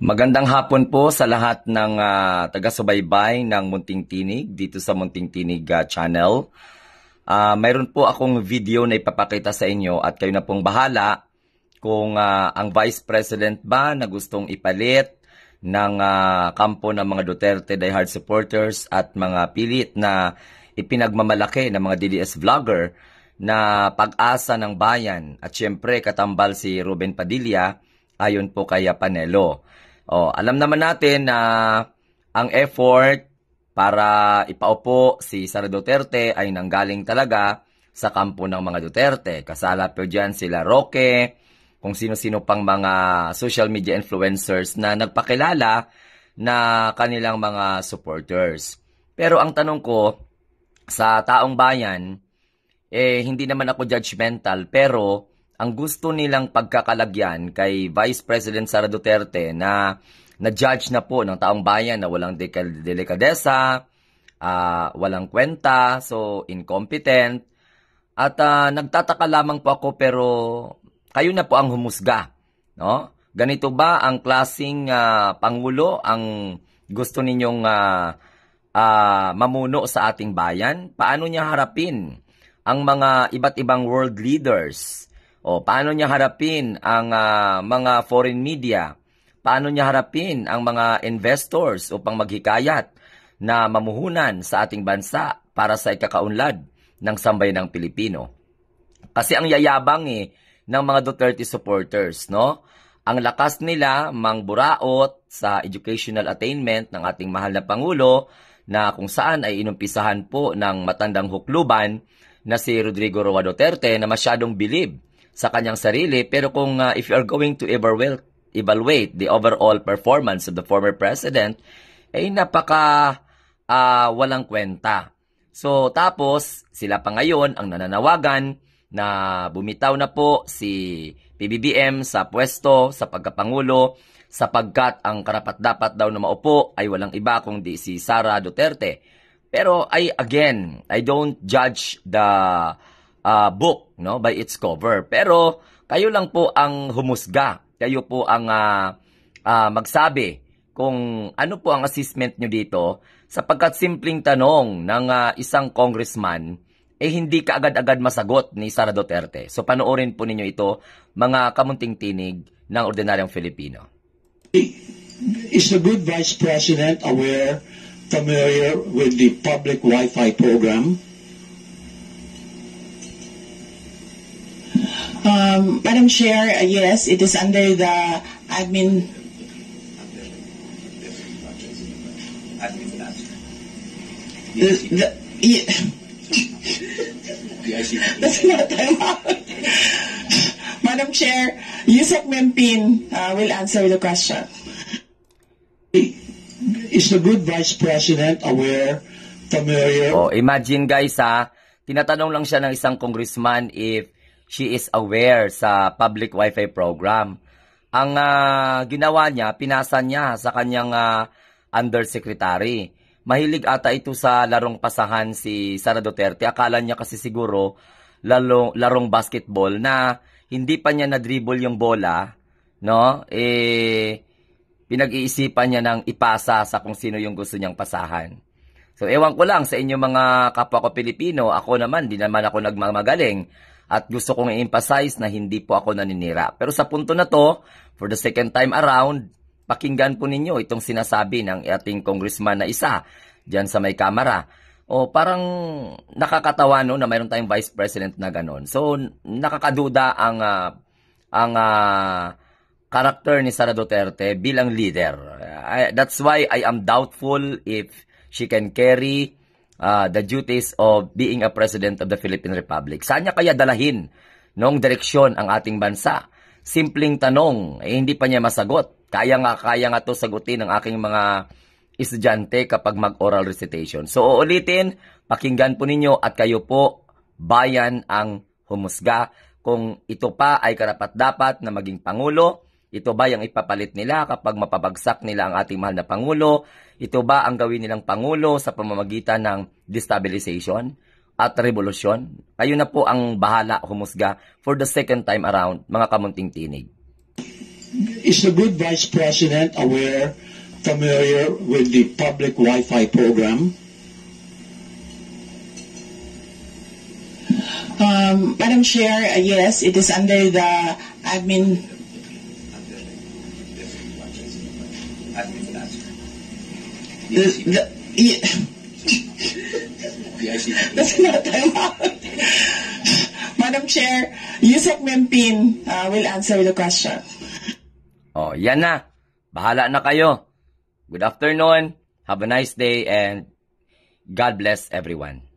Magandang hapon po sa lahat ng uh, taga-subaybay ng Munting Tinig dito sa Munting Tinig uh, channel. Uh, mayroon po akong video na ipapakita sa inyo at kayo na pong bahala kung uh, ang Vice President ba na gustong ipalit ng uh, kampo ng mga Duterte diehard supporters at mga pilit na ipinagmamalaki ng mga DDS vlogger na pag-asa ng bayan at siyempre katambal si Ruben Padilla ayon po kaya Panelo. Oh, alam naman natin na ang effort para ipaupo si Sara Duterte ay nanggaling talaga sa kampo ng mga Duterte. Kasala po dyan sila Roque, kung sino-sino pang mga social media influencers na nagpakilala na kanilang mga supporters. Pero ang tanong ko, sa taong bayan, eh, hindi naman ako judgmental, pero ang gusto nilang pagkakalagyan kay Vice President Sara Duterte na na-judge na po ng taong bayan na walang dekal- delikadesa, uh, walang kwenta, so incompetent. At uh, nagtataka lamang po ako pero kayo na po ang humusga. No? Ganito ba ang klasing uh, ah, Pangulo ang gusto ninyong uh, uh, mamuno sa ating bayan? Paano niya harapin ang mga iba't ibang world leaders? O paano niya harapin ang uh, mga foreign media? Paano niya harapin ang mga investors upang maghikayat na mamuhunan sa ating bansa para sa ikakaunlad ng sambay ng Pilipino? Kasi ang yayabang eh ng mga Duterte supporters, no? Ang lakas nila mangburaot sa educational attainment ng ating mahal na Pangulo na kung saan ay inumpisahan po ng matandang hukluban na si Rodrigo Roa Duterte na masyadong believe sa kanyang sarili pero kung uh, if you are going to evaluate, evaluate the overall performance of the former president, ay eh, napaka uh, walang kwenta. So tapos sila pa ngayon ang nananawagan na bumitaw na po si PBBM sa pwesto sa pagkapangulo sapagkat ang karapat-dapat daw na maupo ay walang iba kundi si Sara Duterte. Pero ay again, I don't judge the uh, book no by its cover. Pero kayo lang po ang humusga. Kayo po ang uh, uh, magsabi kung ano po ang assessment nyo dito sapagkat simpleng tanong ng uh, isang congressman eh hindi kaagad-agad masagot ni Sara Duterte. So panoorin po ninyo ito, mga kamunting tinig ng ordinaryong Filipino. Is the good vice president aware, familiar with the public Wi-Fi program? Um, Madam Chair, uh, yes, it is under the admin. The, the, yeah. That's not Madam Chair, Yusek Mempin uh, will answer the question. Is the good Vice President aware, familiar? Oh, imagine guys ha, ah, tinatanong lang siya ng isang congressman if she is aware sa public wifi program. Ang uh, ginawa niya, pinasa niya sa kanyang uh, undersecretary. Mahilig ata ito sa larong pasahan si Sara Duterte. Akala niya kasi siguro larong, larong basketball na hindi pa niya na-dribble yung bola, no? Eh, pinag-iisipan niya ng ipasa sa kung sino yung gusto niyang pasahan. So, ewan ko lang sa inyo mga kapwa ko Pilipino, ako naman, di naman ako nagmamagaling at gusto kong i-emphasize na hindi po ako naninira. Pero sa punto na to, for the second time around, pakinggan po ninyo itong sinasabi ng ating congressman na isa dyan sa may kamera. O parang nakakatawa no na mayroon tayong vice president na ganon. So nakakaduda ang uh, ang uh, character ni Sara Duterte bilang leader. I, that's why I am doubtful if she can carry uh, the duties of being a president of the Philippine Republic. Saan niya kaya dalahin noong direksyon ang ating bansa? Simpleng tanong, eh, hindi pa niya masagot. Kaya nga, kaya nga to sagutin ng aking mga estudyante kapag mag-oral recitation. So uulitin, pakinggan po ninyo at kayo po bayan ang humusga kung ito pa ay karapat-dapat na maging pangulo ito ba yung ipapalit nila kapag mapabagsak nila ang ating mahal na Pangulo? Ito ba ang gawin nilang Pangulo sa pamamagitan ng destabilization at revolusyon? Kayo na po ang bahala humusga for the second time around, mga kamunting tinig. Is the good Vice President aware, familiar with the public Wi-Fi program? Um, Madam Chair, uh, yes, it is under the admin I believe the answer. The, the, the yeah. That's not Madam Chair, Yusek Mempin uh, will answer the question. Oh, yan na. Bahala na kayo. Good afternoon. Have a nice day and God bless everyone.